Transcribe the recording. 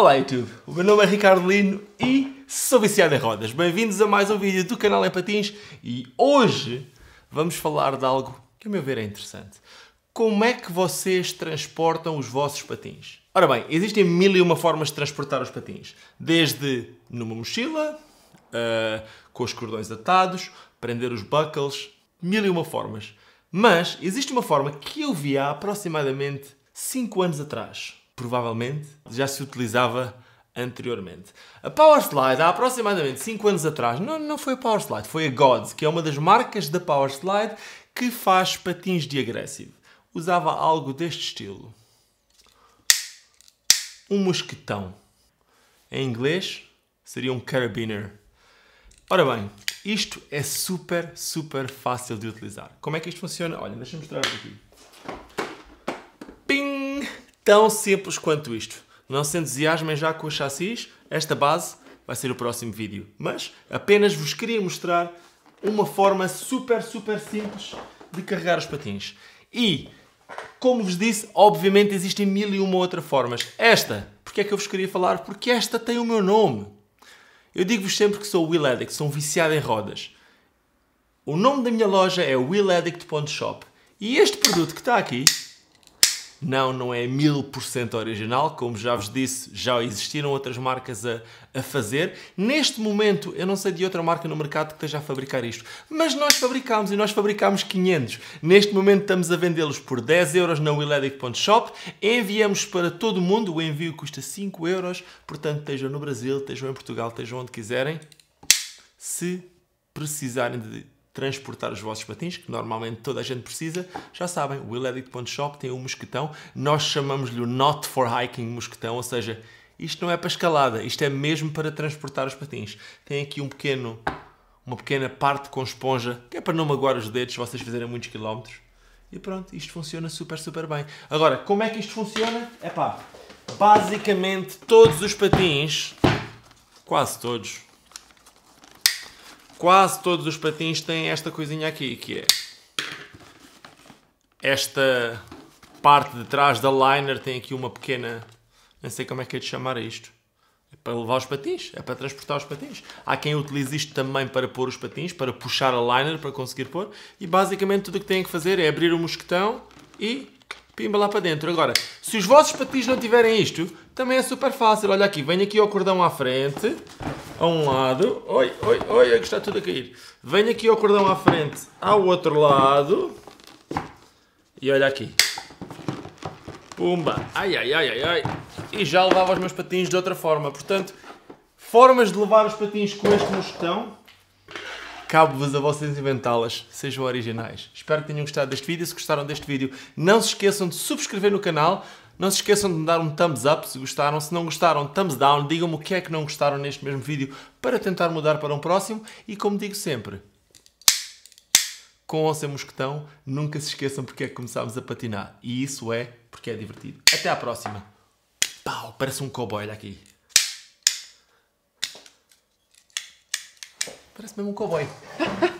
Olá YouTube, o meu nome é Ricardo Lino e sou viciado em rodas. Bem-vindos a mais um vídeo do canal Em Patins e hoje vamos falar de algo que a meu ver é interessante. Como é que vocês transportam os vossos patins? Ora bem, existem mil e uma formas de transportar os patins. Desde numa mochila, uh, com os cordões atados, prender os buckles, mil e uma formas. Mas existe uma forma que eu vi há aproximadamente 5 anos atrás provavelmente já se utilizava anteriormente. A Power Slide, há aproximadamente 5 anos atrás, não, não foi a Power Slide, foi a Gods, que é uma das marcas da Power Slide que faz patins de agressivo. Usava algo deste estilo. Um mosquetão. Em inglês, seria um carabiner. Ora bem, isto é super, super fácil de utilizar. Como é que isto funciona? Olha, deixa-me mostrar aqui. Tão simples quanto isto. Não se entusiasmem é já com os chassis, esta base vai ser o próximo vídeo. Mas apenas vos queria mostrar uma forma super, super simples de carregar os patins. E, como vos disse, obviamente existem mil e uma outras formas. Esta, porque é que eu vos queria falar? Porque esta tem o meu nome. Eu digo-vos sempre que sou Will Addict, sou um viciado em rodas. O nome da minha loja é willaddict.shop. E este produto que está aqui não, não é 1000% original, como já vos disse, já existiram outras marcas a, a fazer. Neste momento, eu não sei de outra marca no mercado que esteja a fabricar isto, mas nós fabricámos e nós fabricámos 500. Neste momento estamos a vendê-los por 10 euros na Willedic.shop, enviamos para todo o mundo, o envio custa 5 euros, portanto estejam no Brasil, estejam em Portugal, estejam onde quiserem, se precisarem de transportar os vossos patins, que normalmente toda a gente precisa, já sabem, o WillEdit.shop tem um mosquetão, nós chamamos-lhe o Not for Hiking mosquetão, ou seja, isto não é para escalada, isto é mesmo para transportar os patins. Tem aqui um pequeno, uma pequena parte com esponja, que é para não magoar os dedos se vocês fizerem muitos quilómetros. E pronto, isto funciona super, super bem. Agora, como é que isto funciona? É pá, basicamente todos os patins, quase todos, quase todos os patins têm esta coisinha aqui, que é esta parte de trás da liner tem aqui uma pequena, não sei como é que é de chamar isto. É para levar os patins, é para transportar os patins. Há quem utilize isto também para pôr os patins, para puxar a liner para conseguir pôr. E basicamente tudo o que têm que fazer é abrir o mosquetão e pimba lá para dentro. Agora, se os vossos patins não tiverem isto, também é super fácil. Olha aqui, venho aqui ao cordão à frente, a um lado. Oi, oi, oi, é que está tudo a cair. Venho aqui ao cordão à frente, ao outro lado. E olha aqui. Pumba. Ai, ai, ai, ai, ai. E já levava os meus patins de outra forma. Portanto, formas de levar os patins com este mosquetão, cabe-vos a vocês inventá-las. Sejam originais. Espero que tenham gostado deste vídeo. Se gostaram deste vídeo, não se esqueçam de subscrever no canal. Não se esqueçam de me dar um thumbs up se gostaram. Se não gostaram, thumbs down. Digam-me o que é que não gostaram neste mesmo vídeo para tentar mudar para um próximo. E como digo sempre, com ou sem mosquetão, nunca se esqueçam porque é que começámos a patinar. E isso é porque é divertido. Até à próxima. Pau, parece um cowboy aqui. Parece mesmo um cowboy.